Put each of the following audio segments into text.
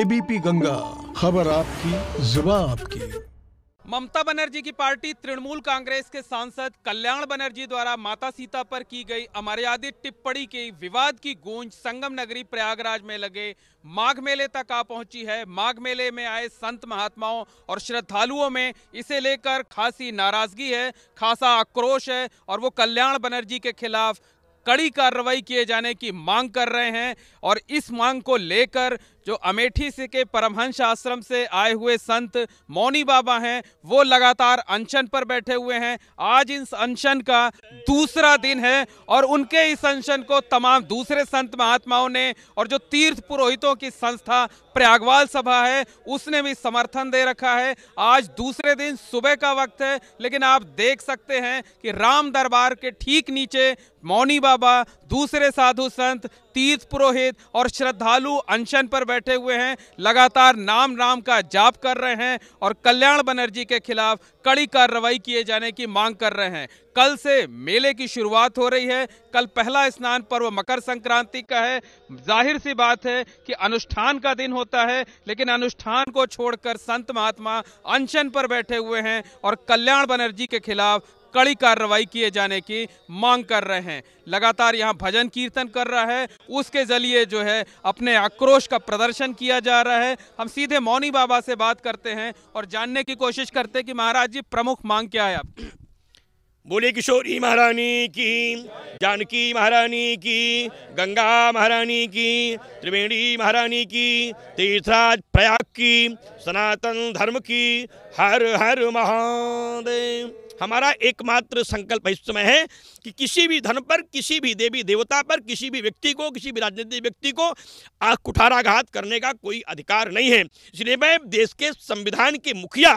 ABP Ganga खबर आपकी जुबा आपकी ममता बनर्जी की पार्टी तृणमूल कांग्रेस के सांसद कल्याण बनर्जी द्वारा माता सीता पर की गई अमर्यादित टिप्पणी के विवाद की गूंज संगम नगरी प्रयागराज में लगे माघ मेले तक आ पहुंची है माघ मेले में आए संत महात्माओं और श्रद्धालुओं में इसे लेकर खासी नाराजगी है खासा आक्रोश है और वो कल्याण बनर्जी के खिलाफ कड़ी कार्रवाई किए जाने की मांग कर रहे हैं और इस मांग को लेकर जो अमेठी से के परमहंस आश्रम से आए हुए संत मौनी बाबा हैं वो लगातार अनशन पर बैठे हुए हैं आज इस अनशन का दूसरा दिन है और उनके इस अनशन को तमाम दूसरे संत महात्माओं ने और जो तीर्थ पुरोहितों की संस्था प्रयागवाल सभा है उसने भी समर्थन दे रखा है आज दूसरे दिन सुबह का वक्त है लेकिन आप देख सकते हैं कि राम दरबार के ठीक नीचे मौनी बाबा दूसरे साधु संत तीर्थ पुरोहित और श्रद्धालु अनशन पर बैठे हुए हैं लगातार नाम राम का जाप कर रहे हैं और कल्याण बनर्जी के खिलाफ कड़ी कार्रवाई किए जाने की मांग कर रहे हैं कल से मेले की शुरुआत हो रही है कल पहला स्नान पर्व मकर संक्रांति का है जाहिर सी बात है कि अनुष्ठान का दिन होता है लेकिन अनुष्ठान को छोड़कर संत महात्मा अनशन पर बैठे हुए हैं और कल्याण बनर्जी के खिलाफ कड़ी कार्रवाई किए जाने की मांग कर रहे हैं लगातार यहाँ भजन कीर्तन कर रहा है उसके जरिए जो है अपने आक्रोश का प्रदर्शन किया जा रहा है हम सीधे मौनी बाबा से बात करते हैं और जानने की कोशिश करते हैं कि महाराज जी प्रमुख मांग क्या है आप बोले किशोरी महारानी की जानकी महारानी की गंगा महारानी की त्रिवेणी महारानी की तीर्थराज प्रयाग की सनातन धर्म की हर हर महादेव हमारा एकमात्र संकल्प इस समय है कि किसी भी धन पर किसी भी देवी देवता पर किसी भी व्यक्ति को किसी भी राजनीतिक व्यक्ति को कुठाराघात करने का कोई अधिकार नहीं है इसलिए मैं देश के संविधान के मुखिया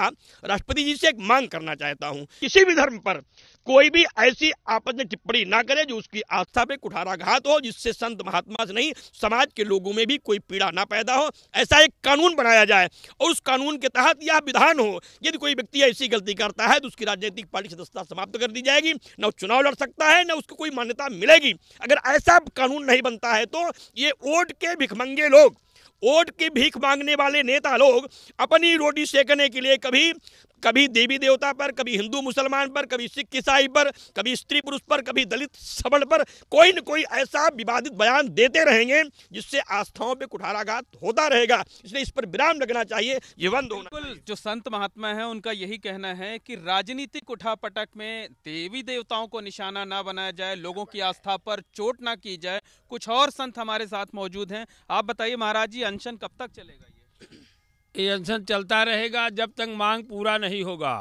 राष्ट्रपति जी से एक मांग करना चाहता हूँ किसी भी धर्म पर कोई भी ऐसी आपस में टिप्पणी ना करे जो उसकी आस्था पे कुठाराघात हो जिससे संत महात्मा से नहीं समाज के लोगों में भी कोई पीड़ा ना पैदा हो ऐसा एक कानून बनाया जाए और उस कानून के तहत यह विधान हो यदि कोई व्यक्ति ऐसी गलती करता है तो उसकी राजनीतिक पार्टी सदस्यता समाप्त कर दी जाएगी न चुनाव लड़ सकता है न उसको कोई मान्यता मिलेगी अगर ऐसा कानून नहीं बनता है तो ये वोट के भिखमंगे लोग वोट की भीख मांगने वाले नेता लोग अपनी रोटी सेकने के लिए कभी कभी देवी देवता पर कभी हिंदू मुसलमान पर कभी सिख ईसाई पर कभी स्त्री पुरुष पर कभी दलित सबल पर कोई न कोई ऐसा विवादित बयान देते रहेंगे जिससे आस्थाओं पे कुठाराघात होता रहेगा इसलिए इस पर विराम लगना चाहिए ये बंद होना बिल्कुल जो संत महात्मा है उनका यही कहना है कि राजनीतिक उठापटक में देवी देवताओं को निशाना ना बनाया जाए लोगों की आस्था पर चोट ना की जाए कुछ और संत हमारे साथ मौजूद हैं आप बताइए महाराज जी अनशन कब तक चलेगा ये अनशन चलता रहेगा जब तक मांग पूरा नहीं होगा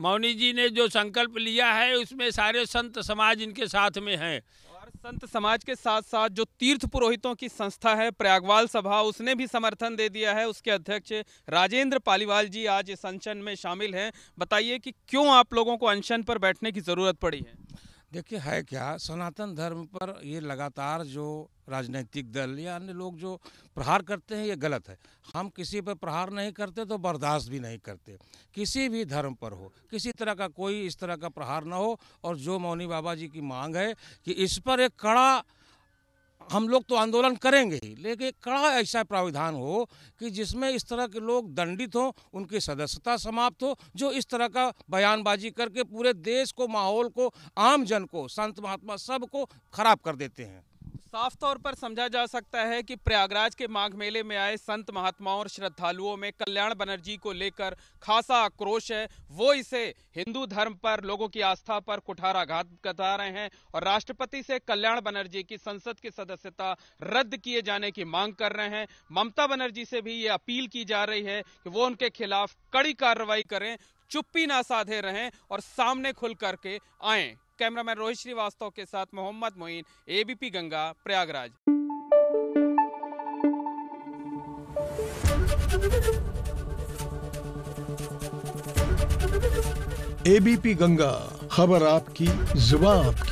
मौनी जी ने जो संकल्प लिया है उसमें सारे संत समाज इनके साथ में हैं और संत समाज के साथ साथ जो तीर्थ पुरोहितों की संस्था है प्रयागवाल सभा उसने भी समर्थन दे दिया है उसके अध्यक्ष राजेंद्र पालीवाल जी आज इस अनशन में शामिल हैं बताइए कि क्यों आप लोगों को अनशन पर बैठने की ज़रूरत पड़ी है देखिए है क्या सनातन धर्म पर ये लगातार जो राजनीतिक दल या अन्य लोग जो प्रहार करते हैं ये गलत है हम किसी पर प्रहार नहीं करते तो बर्दाश्त भी नहीं करते किसी भी धर्म पर हो किसी तरह का कोई इस तरह का प्रहार ना हो और जो मौनी बाबा जी की मांग है कि इस पर एक कड़ा हम लोग तो आंदोलन करेंगे ही लेकिन कड़ा ऐसा प्राविधान हो कि जिसमें इस तरह के लोग दंडित हों उनकी सदस्यता समाप्त हो जो इस तरह का बयानबाजी करके पूरे देश को माहौल को आम जन को संत महात्मा सबको खराब कर देते हैं साफ तौर पर समझा जा सकता है कि प्रयागराज के माघ मेले में आए संत महात्माओं और श्रद्धालुओं में कल्याण बनर्जी को लेकर खासा आक्रोश है वो इसे हिंदू धर्म पर लोगों की आस्था पर कुठाराघात करा रहे हैं और राष्ट्रपति से कल्याण बनर्जी की संसद की सदस्यता रद्द किए जाने की मांग कर रहे हैं ममता बनर्जी से भी ये अपील की जा रही है कि वो उनके खिलाफ कड़ी कार्रवाई करें चुप्पी ना साधे रहें और सामने खुल करके आए कैमरामैन रोहित श्रीवास्तव के साथ मोहम्मद मोइन एबीपी गंगा प्रयागराज एबीपी गंगा खबर आपकी जुबा आपकी